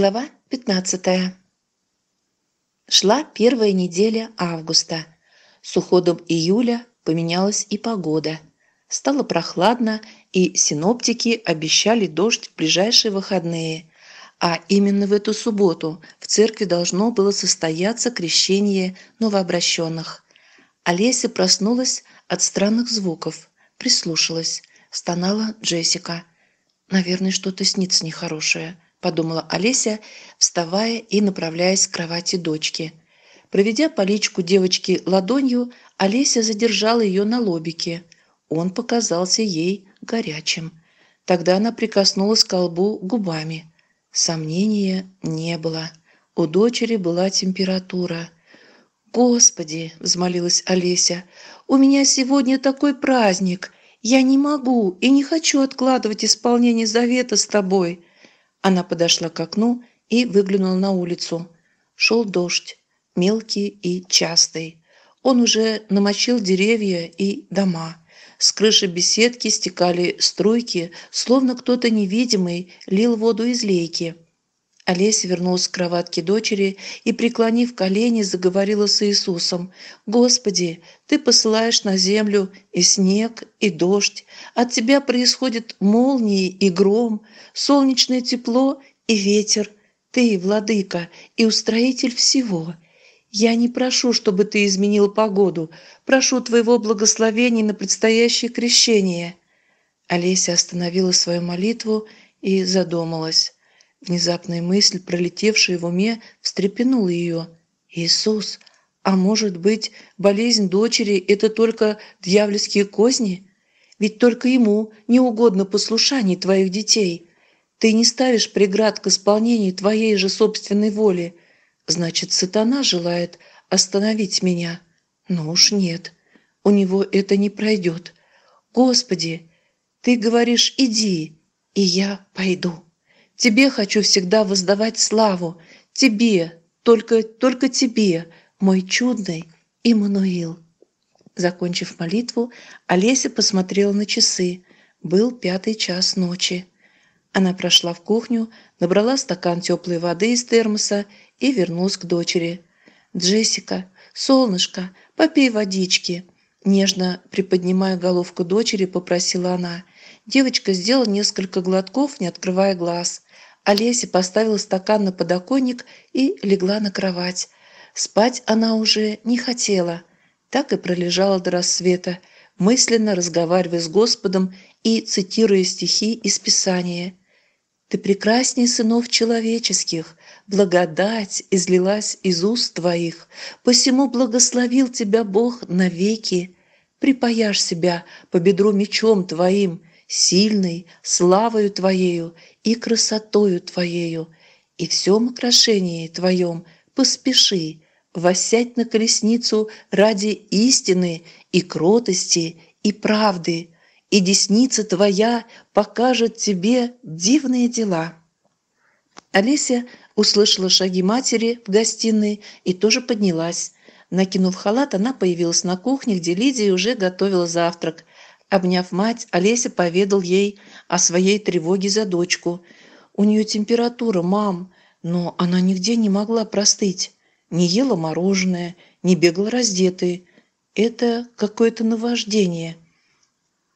Глава 15. Шла первая неделя августа. С уходом июля поменялась и погода. Стало прохладно, и синоптики обещали дождь в ближайшие выходные. А именно в эту субботу в церкви должно было состояться крещение новообращенных. Олеся проснулась от странных звуков, прислушалась, стонала Джессика. «Наверное, что-то снится нехорошее». – подумала Олеся, вставая и направляясь к кровати дочки. Проведя по личку девочки ладонью, Олеся задержала ее на лобике. Он показался ей горячим. Тогда она прикоснулась к колбу губами. Сомнения не было. У дочери была температура. «Господи!» – взмолилась Олеся. «У меня сегодня такой праздник! Я не могу и не хочу откладывать исполнение завета с тобой!» Она подошла к окну и выглянула на улицу. Шел дождь, мелкий и частый. Он уже намочил деревья и дома. С крыши беседки стекали струйки, словно кто-то невидимый лил воду из лейки – Олеся вернулась к кроватке дочери и, преклонив колени, заговорила с Иисусом. «Господи, Ты посылаешь на землю и снег, и дождь. От Тебя происходят молнии и гром, солнечное тепло и ветер. Ты, Владыка, и устроитель всего». Я не прошу, чтобы ты изменил погоду. Прошу твоего благословения на предстоящее крещение». Олеся остановила свою молитву и задумалась. Внезапная мысль, пролетевшая в уме, встрепенула ее. «Иисус, а может быть, болезнь дочери – это только дьявольские козни? Ведь только ему не угодно послушаний твоих детей. Ты не ставишь преград к исполнению твоей же собственной воли. Значит, сатана желает остановить меня. Но ну уж нет, у него это не пройдет. Господи, ты говоришь «иди», и я пойду». Тебе хочу всегда воздавать славу, Тебе, только, только Тебе, мой чудный Иммануил». Закончив молитву, Олеся посмотрела на часы. Был пятый час ночи. Она прошла в кухню, набрала стакан теплой воды из термоса и вернулась к дочери. «Джессика, солнышко, попей водички!» Нежно приподнимая головку дочери, попросила она. Девочка сделала несколько глотков, не открывая глаз. Олеся поставила стакан на подоконник и легла на кровать. Спать она уже не хотела. Так и пролежала до рассвета, мысленно разговаривая с Господом и цитируя стихи из Писания. «Ты прекрасней сынов человеческих, благодать излилась из уст твоих, посему благословил тебя Бог навеки. Припаяшь себя по бедру мечом твоим, сильный, славою твоею, и красотою Твоею, и всем украшении Твоем поспеши, восядь на колесницу ради истины и кротости и правды, и десница Твоя покажет Тебе дивные дела». Олеся услышала шаги матери в гостиной и тоже поднялась. Накинув халат, она появилась на кухне, где Лидия уже готовила завтрак. Обняв мать, Олеся поведал ей о своей тревоге за дочку. «У нее температура, мам, но она нигде не могла простыть. Не ела мороженое, не бегала раздетой. Это какое-то наваждение.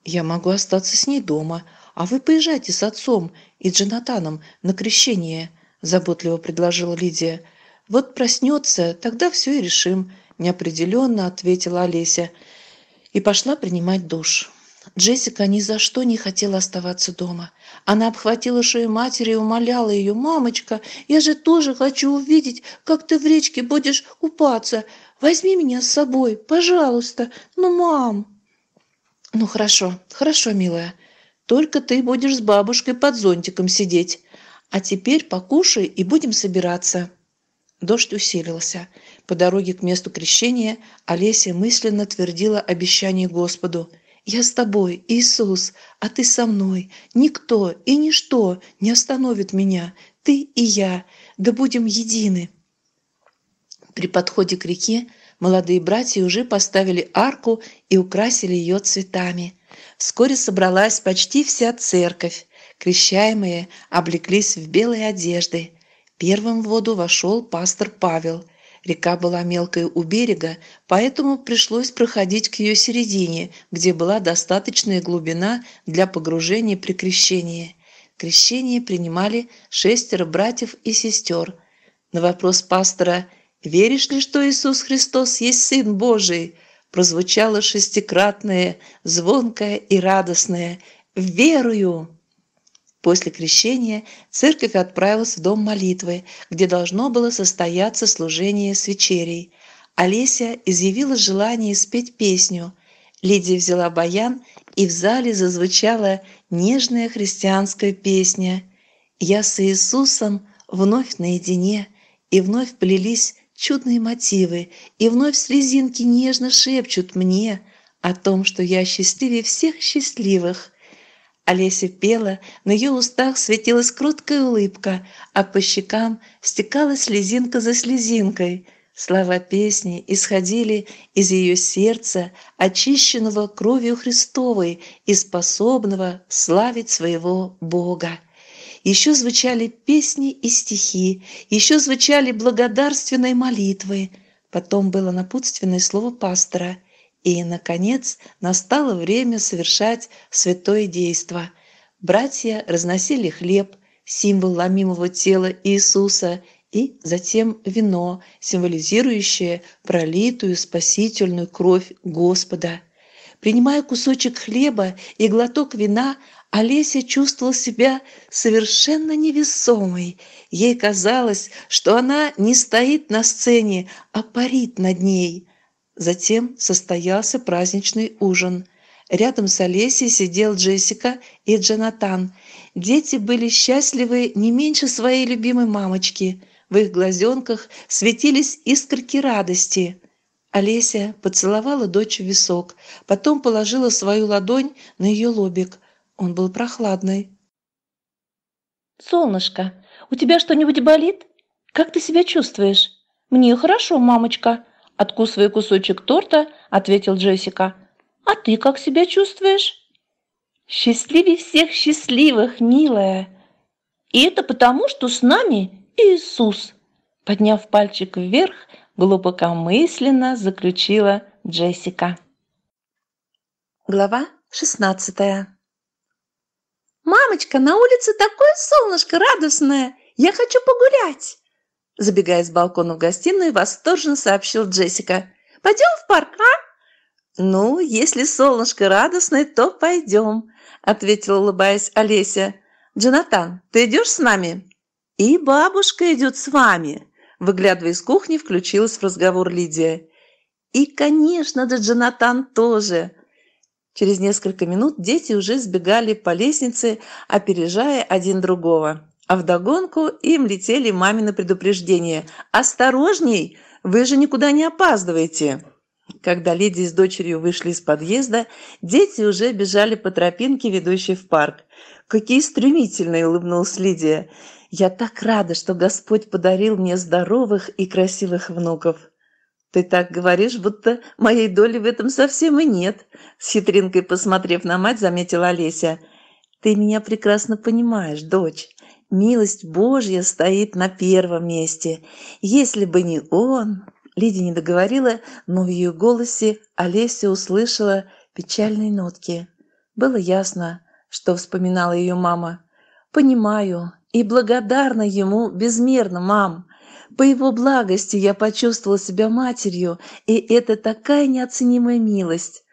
Я могу остаться с ней дома, а вы поезжайте с отцом и Джонатаном на крещение», – заботливо предложила Лидия. «Вот проснется, тогда все и решим», – неопределенно ответила Олеся и пошла принимать душ. Джессика ни за что не хотела оставаться дома. Она обхватила шею матери и умоляла ее, «Мамочка, я же тоже хочу увидеть, как ты в речке будешь купаться. Возьми меня с собой, пожалуйста. Ну, мам!» «Ну, хорошо, хорошо, милая. Только ты будешь с бабушкой под зонтиком сидеть. А теперь покушай и будем собираться». Дождь усилился. По дороге к месту крещения Олеся мысленно твердила обещание Господу – я с тобой, Иисус, а ты со мной. Никто и ничто не остановит меня. Ты и я, да будем едины. При подходе к реке молодые братья уже поставили арку и украсили ее цветами. Вскоре собралась почти вся церковь. Крещаемые облеклись в белые одежды. Первым в воду вошел пастор Павел – Река была мелкой у берега, поэтому пришлось проходить к ее середине, где была достаточная глубина для погружения при крещении. Крещение принимали шестеро братьев и сестер. На вопрос пастора «Веришь ли, что Иисус Христос есть Сын Божий?» прозвучало шестикратное, звонкое и радостное «Верую!» После крещения церковь отправилась в дом молитвы, где должно было состояться служение с вечерей. Олеся изъявила желание спеть песню. Лидия взяла баян, и в зале зазвучала нежная христианская песня «Я с Иисусом вновь наедине», и вновь плелись чудные мотивы, и вновь слезинки нежно шепчут мне о том, что я счастливее всех счастливых. Олеся пела, на ее устах светилась круткая улыбка, а по щекам стекала слезинка за слезинкой. Слова песни исходили из ее сердца, очищенного кровью Христовой и способного славить своего Бога. Еще звучали песни и стихи, еще звучали благодарственные молитвы. Потом было напутственное слово пастора, и, наконец, настало время совершать святое действо. Братья разносили хлеб, символ ломимого тела Иисуса, и затем вино, символизирующее пролитую спасительную кровь Господа. Принимая кусочек хлеба и глоток вина, Олеся чувствовала себя совершенно невесомой. Ей казалось, что она не стоит на сцене, а парит над ней – Затем состоялся праздничный ужин. Рядом с Олесей сидел Джессика и Джонатан. Дети были счастливы не меньше своей любимой мамочки. В их глазенках светились искорки радости. Олеся поцеловала дочь в висок, потом положила свою ладонь на ее лобик. Он был прохладный. «Солнышко, у тебя что-нибудь болит? Как ты себя чувствуешь? Мне хорошо, мамочка», откусывая кусочек торта, ответил Джессика. «А ты как себя чувствуешь?» «Счастливее всех счастливых, милая!» «И это потому, что с нами Иисус!» Подняв пальчик вверх, глубокомысленно заключила Джессика. Глава шестнадцатая. «Мамочка, на улице такое солнышко радостное! Я хочу погулять!» Забегая с балкона в гостиную, восторженно сообщил Джессика. «Пойдем в парк, а?» «Ну, если солнышко радостное, то пойдем», – ответила, улыбаясь Олеся. «Джонатан, ты идешь с нами?» «И бабушка идет с вами», – выглядывая из кухни, включилась в разговор Лидия. «И, конечно, да Джонатан тоже», Через несколько минут дети уже сбегали по лестнице, опережая один другого. А вдогонку им летели мамины предупреждения. «Осторожней! Вы же никуда не опаздываете!» Когда Лидия с дочерью вышли из подъезда, дети уже бежали по тропинке, ведущей в парк. «Какие стремительные!» – улыбнулась Лидия. «Я так рада, что Господь подарил мне здоровых и красивых внуков!» «Ты так говоришь, будто моей доли в этом совсем и нет», – с хитринкой посмотрев на мать, заметила Олеся. «Ты меня прекрасно понимаешь, дочь. Милость Божья стоит на первом месте. Если бы не он... Лидия не договорила, но в ее голосе Олеся услышала печальные нотки. Было ясно, что вспоминала ее мама. «Понимаю и благодарна ему безмерно, мам. По его благости я почувствовала себя матерью, и это такая неоценимая милость».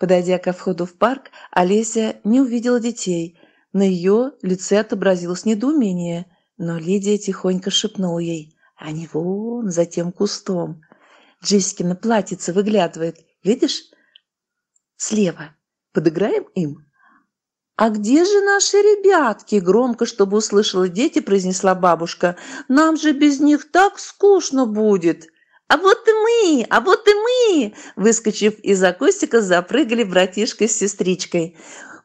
Подойдя ко входу в парк, Олеся не увидела детей, на ее лице отобразилось недоумение, но Лидия тихонько шепнула ей «А не вон, за тем кустом!» Джессикина платьице выглядывает, видишь? Слева. Подыграем им? «А где же наши ребятки?» – громко, чтобы услышала дети, произнесла бабушка. «Нам же без них так скучно будет!» «А вот и мы! А вот и мы!» Выскочив из за кустика, запрыгали братишка с сестричкой.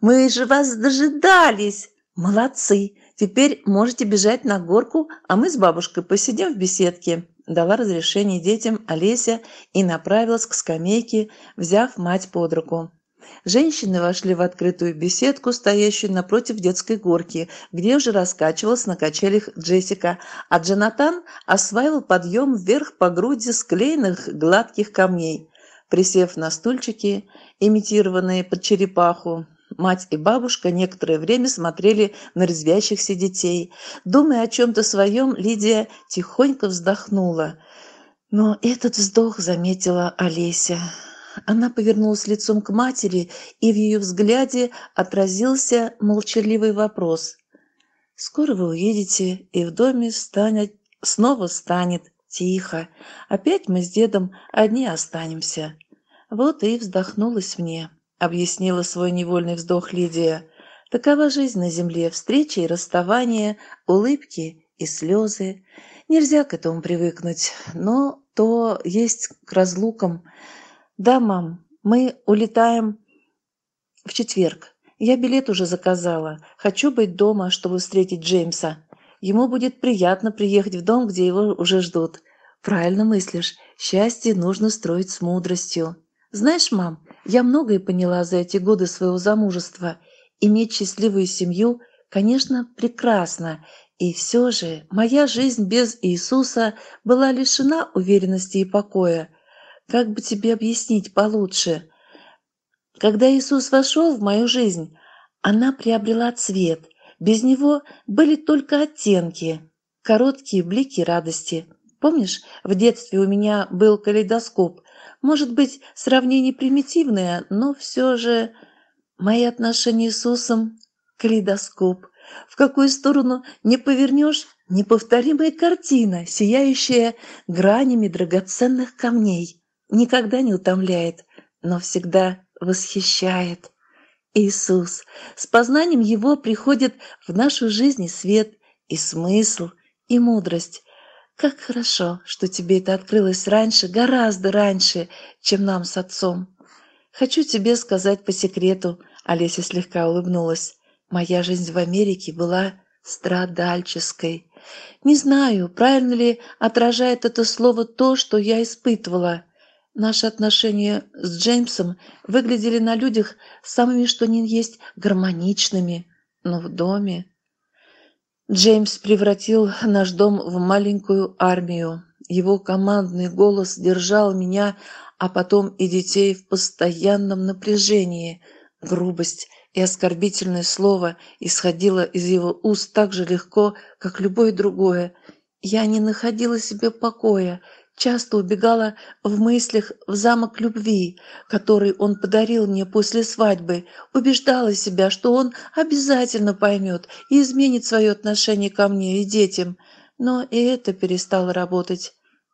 Мы же вас дожидались! Молодцы! Теперь можете бежать на горку, а мы с бабушкой посидим в беседке!» Дала разрешение детям Олеся и направилась к скамейке, взяв мать под руку. Женщины вошли в открытую беседку, стоящую напротив детской горки, где уже раскачивалась на качелях Джессика, а Джонатан осваивал подъем вверх по груди склеенных гладких камней. Присев на стульчики, имитированные под черепаху, Мать и бабушка некоторое время смотрели на резвящихся детей. Думая о чем-то своем, Лидия тихонько вздохнула. Но этот вздох заметила Олеся. Она повернулась лицом к матери, и в ее взгляде отразился молчаливый вопрос. «Скоро вы уедете, и в доме станет, снова станет тихо. Опять мы с дедом одни останемся». Вот и вздохнулась мне объяснила свой невольный вздох Лидия. Такова жизнь на земле, встречи и расставания, улыбки и слезы. Нельзя к этому привыкнуть, но то есть к разлукам. Да, мам, мы улетаем в четверг. Я билет уже заказала. Хочу быть дома, чтобы встретить Джеймса. Ему будет приятно приехать в дом, где его уже ждут. Правильно мыслишь. Счастье нужно строить с мудростью. Знаешь, мам, я многое поняла за эти годы своего замужества. Иметь счастливую семью, конечно, прекрасно. И все же моя жизнь без Иисуса была лишена уверенности и покоя. Как бы тебе объяснить получше? Когда Иисус вошел в мою жизнь, она приобрела цвет. Без него были только оттенки, короткие блики радости. Помнишь, в детстве у меня был калейдоскоп – может быть, сравнение примитивное, но все же мои отношения с Иисусом – калейдоскоп. В какую сторону не повернешь – неповторимая картина, сияющая гранями драгоценных камней. Никогда не утомляет, но всегда восхищает. Иисус. С познанием Его приходит в нашу жизнь свет, и смысл, и мудрость. Как хорошо, что тебе это открылось раньше, гораздо раньше, чем нам с отцом. Хочу тебе сказать по секрету, Олеся слегка улыбнулась. Моя жизнь в Америке была страдальческой. Не знаю, правильно ли отражает это слово то, что я испытывала. Наши отношения с Джеймсом выглядели на людях самыми что ни есть гармоничными, но в доме Джеймс превратил наш дом в маленькую армию. Его командный голос держал меня, а потом и детей в постоянном напряжении. Грубость и оскорбительное слово исходило из его уст так же легко, как любое другое. Я не находила себе покоя, часто убегала в мыслях в замок любви, который он подарил мне после свадьбы, убеждала себя, что он обязательно поймет и изменит свое отношение ко мне и детям. Но и это перестало работать.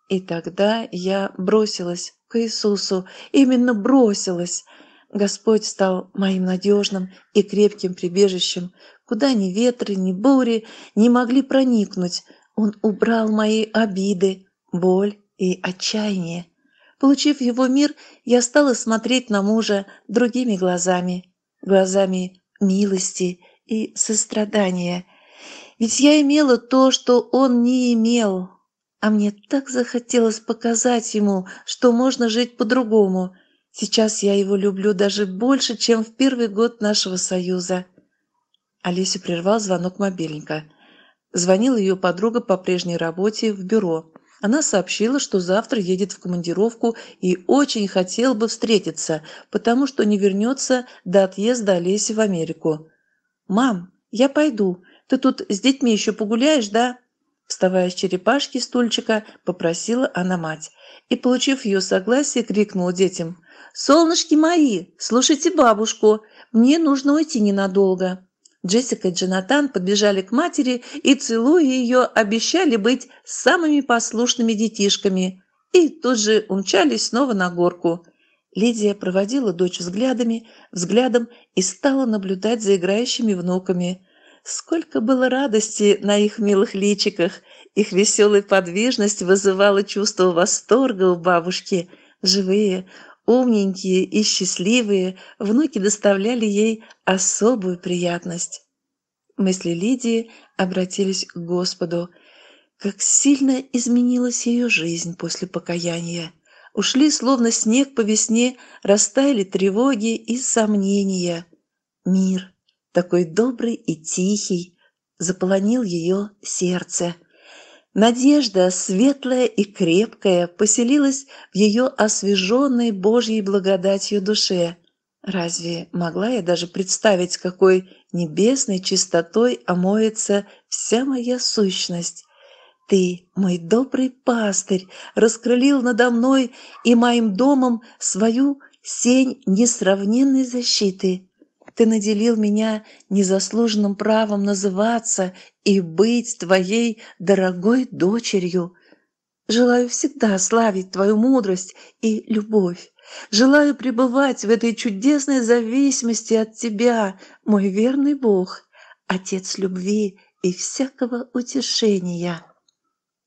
И тогда я бросилась к Иисусу, именно бросилась. Господь стал моим надежным и крепким прибежищем, куда ни ветры, ни бури не могли проникнуть. Он убрал мои обиды, боль и отчаяние. Получив его мир, я стала смотреть на мужа другими глазами, глазами милости и сострадания. Ведь я имела то, что он не имел. А мне так захотелось показать ему, что можно жить по-другому. Сейчас я его люблю даже больше, чем в первый год нашего союза. Олесю прервал звонок мобильника. Звонила ее подруга по прежней работе в бюро. Она сообщила, что завтра едет в командировку и очень хотел бы встретиться, потому что не вернется до отъезда Олеси в Америку. «Мам, я пойду. Ты тут с детьми еще погуляешь, да?» Вставая с черепашки стульчика, попросила она мать и, получив ее согласие, крикнула детям. «Солнышки мои, слушайте бабушку, мне нужно уйти ненадолго». Джессика и Джонатан подбежали к матери и, целуя ее, обещали быть самыми послушными детишками и тут же умчались снова на горку. Лидия проводила дочь взглядами, взглядом и стала наблюдать за играющими внуками. Сколько было радости на их милых личиках! Их веселая подвижность вызывала чувство восторга у бабушки. Живые, Умненькие и счастливые внуки доставляли ей особую приятность. Мысли Лидии обратились к Господу. Как сильно изменилась ее жизнь после покаяния. Ушли, словно снег по весне, растаяли тревоги и сомнения. Мир, такой добрый и тихий, заполонил ее сердце. Надежда, светлая и крепкая, поселилась в ее освеженной Божьей благодатью душе. Разве могла я даже представить, какой небесной чистотой омоется вся моя сущность? Ты, мой добрый пастырь, раскрылил надо мной и моим домом свою сень несравненной защиты. Ты наделил меня незаслуженным правом называться и быть твоей дорогой дочерью. Желаю всегда славить твою мудрость и любовь. Желаю пребывать в этой чудесной зависимости от тебя, мой верный Бог, Отец любви и всякого утешения».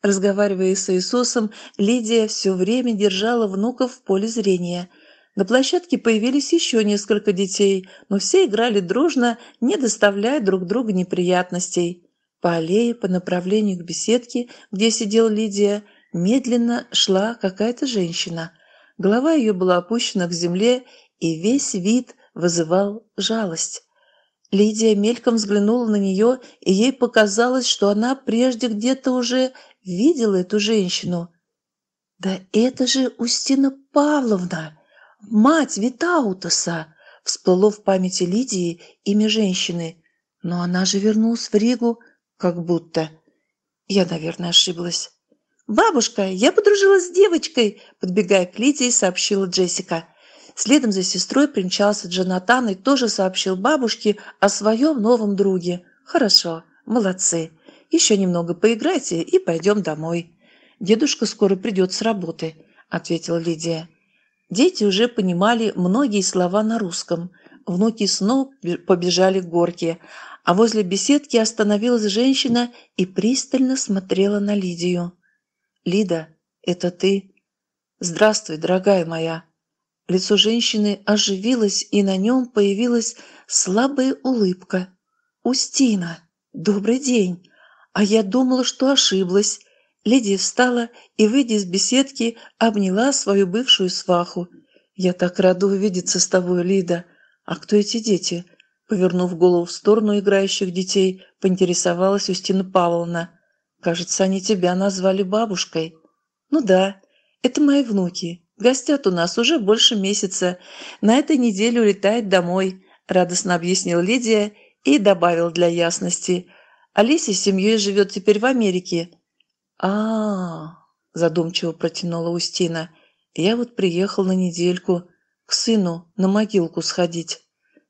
Разговаривая с Иисусом, Лидия все время держала внуков в поле зрения – на площадке появились еще несколько детей, но все играли дружно, не доставляя друг другу неприятностей. По аллее по направлению к беседке, где сидела Лидия, медленно шла какая-то женщина. Голова ее была опущена к земле, и весь вид вызывал жалость. Лидия мельком взглянула на нее, и ей показалось, что она прежде где-то уже видела эту женщину. «Да это же Устина Павловна!» мать Витаутаса!» Всплыло в памяти Лидии имя женщины. «Но она же вернулась в Ригу, как будто...» Я, наверное, ошиблась. «Бабушка, я подружилась с девочкой!» Подбегая к Лидии, сообщила Джессика. Следом за сестрой примчался Джонатан и тоже сообщил бабушке о своем новом друге. «Хорошо, молодцы. Еще немного поиграйте и пойдем домой». «Дедушка скоро придет с работы», – ответила Лидия. Дети уже понимали многие слова на русском. Внуки снова побежали к горке, а возле беседки остановилась женщина и пристально смотрела на Лидию. «Лида, это ты?» «Здравствуй, дорогая моя!» Лицо женщины оживилось, и на нем появилась слабая улыбка. «Устина, добрый день! А я думала, что ошиблась. Лидия встала и, выйдя из беседки, обняла свою бывшую сваху. «Я так рада увидеться с тобой, Лида. А кто эти дети?» Повернув голову в сторону играющих детей, поинтересовалась Устина Павловна. «Кажется, они тебя назвали бабушкой». «Ну да, это мои внуки. Гостят у нас уже больше месяца. На этой неделе улетает домой», – радостно объяснил Лидия и добавил для ясности. «Олеся с семьей живет теперь в Америке а задумчиво протянула Устина. «Я вот приехал на недельку к сыну на могилку сходить.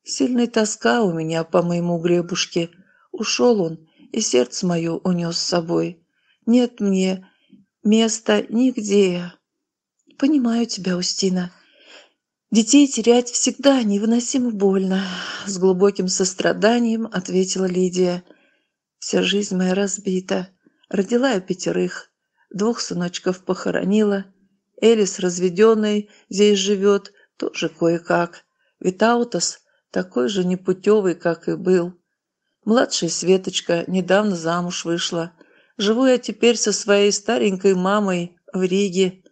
Сильная тоска у меня по моему гребушке. Ушел он, и сердце мое унес с собой. Нет мне места нигде». «Понимаю тебя, Устина. Детей терять всегда невыносимо больно», — с глубоким состраданием ответила Лидия. «Вся жизнь моя разбита». Родила я пятерых, двух сыночков похоронила. Элис, разведенный, здесь живет, тоже кое-как. Витаутас такой же непутевый, как и был. Младшая Светочка недавно замуж вышла. Живу я теперь со своей старенькой мамой в Риге.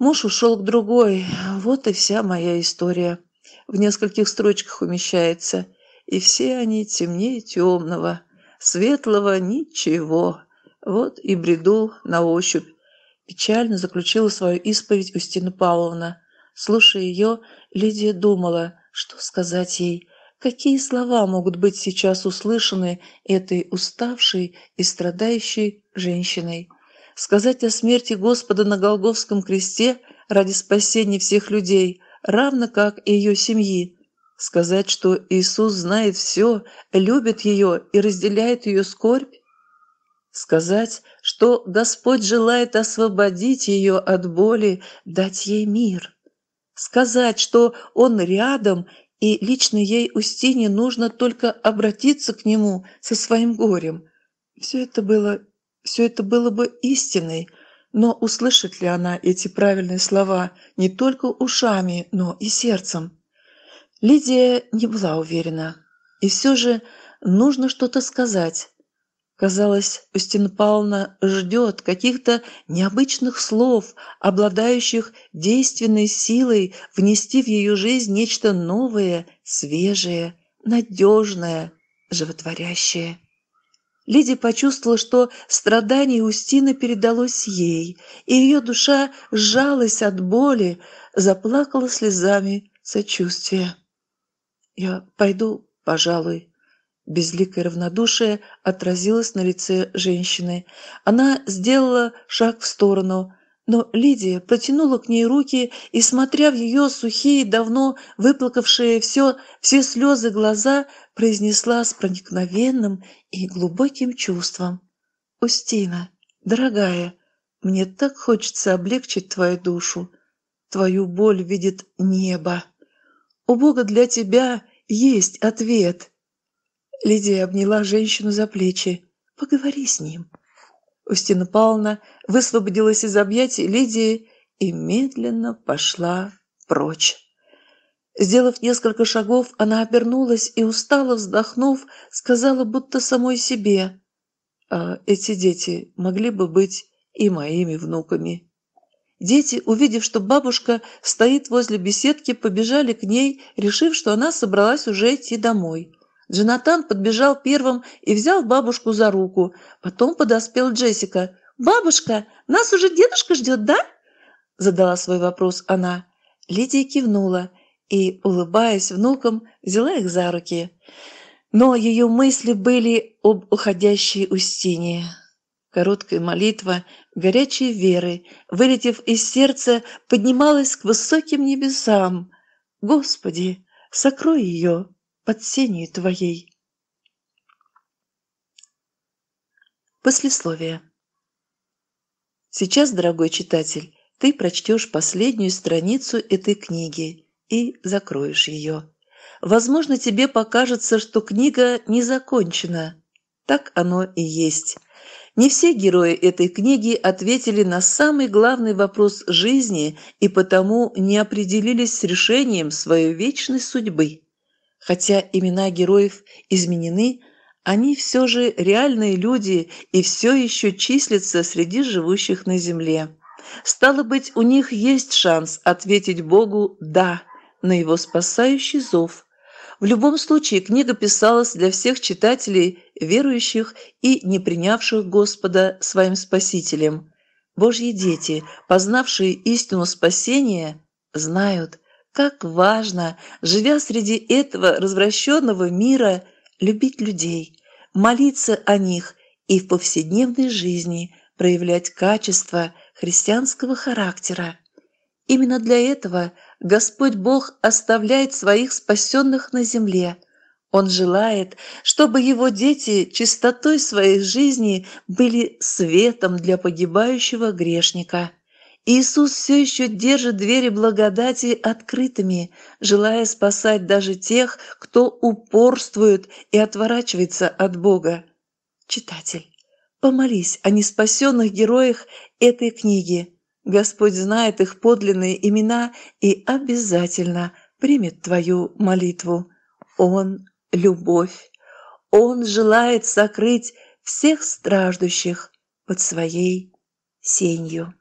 Муж ушел к другой. Вот и вся моя история. В нескольких строчках умещается. И все они темнее темного. Светлого ничего. Вот и бреду на ощупь. Печально заключила свою исповедь Устина Павловна. Слушая ее, Лидия думала, что сказать ей. Какие слова могут быть сейчас услышаны этой уставшей и страдающей женщиной? Сказать о смерти Господа на Голговском кресте ради спасения всех людей, равно как и ее семьи – Сказать, что Иисус знает все, любит ее и разделяет ее скорбь? Сказать, что Господь желает освободить ее от боли, дать ей мир. Сказать, что Он рядом, и лично ей, Устине, нужно только обратиться к Нему со своим горем. Все это было, все это было бы истиной, но услышит ли она эти правильные слова не только ушами, но и сердцем? Лидия не была уверена. И все же нужно что-то сказать Казалось, Устин Павловна ждет каких-то необычных слов, обладающих действенной силой внести в ее жизнь нечто новое, свежее, надежное, животворящее. Лидия почувствовала, что страдание Устины передалось ей, и ее душа сжалась от боли, заплакала слезами сочувствия. «Я пойду, пожалуй», безликое равнодушие отразилось на лице женщины. Она сделала шаг в сторону, но Лидия протянула к ней руки и, смотря в ее сухие, давно выплакавшие все, все слезы глаза, произнесла с проникновенным и глубоким чувством. «Устина, дорогая, мне так хочется облегчить твою душу. Твою боль видит небо. У Бога для тебя есть ответ». Лидия обняла женщину за плечи. «Поговори с ним». Устина Павловна высвободилась из объятий Лидии и медленно пошла прочь. Сделав несколько шагов, она обернулась и, устало вздохнув, сказала будто самой себе, «А эти дети могли бы быть и моими внуками». Дети, увидев, что бабушка стоит возле беседки, побежали к ней, решив, что она собралась уже идти домой. Джонатан подбежал первым и взял бабушку за руку. Потом подоспел Джессика. «Бабушка, нас уже дедушка ждет, да?» Задала свой вопрос она. Лидия кивнула и, улыбаясь внукам, взяла их за руки. Но ее мысли были об уходящей Устине. Короткая молитва горячей веры, вылетев из сердца, поднималась к высоким небесам. «Господи, сокрой ее!» под сенью твоей. Послесловие. Сейчас, дорогой читатель, ты прочтешь последнюю страницу этой книги и закроешь ее. Возможно, тебе покажется, что книга не закончена. Так оно и есть. Не все герои этой книги ответили на самый главный вопрос жизни и потому не определились с решением своей вечной судьбы. Хотя имена героев изменены, они все же реальные люди и все еще числятся среди живущих на земле. Стало быть, у них есть шанс ответить Богу «да» на его спасающий зов. В любом случае, книга писалась для всех читателей, верующих и не принявших Господа своим Спасителем. Божьи дети, познавшие истину спасения, знают – как важно, живя среди этого развращенного мира, любить людей, молиться о них и в повседневной жизни проявлять качества христианского характера. Именно для этого Господь Бог оставляет своих спасенных на земле. Он желает, чтобы его дети чистотой своей жизни были светом для погибающего грешника – Иисус все еще держит двери благодати открытыми, желая спасать даже тех, кто упорствует и отворачивается от Бога. Читатель, помолись о неспасенных героях этой книги. Господь знает их подлинные имена и обязательно примет твою молитву. Он – любовь. Он желает сокрыть всех страждущих под своей сенью.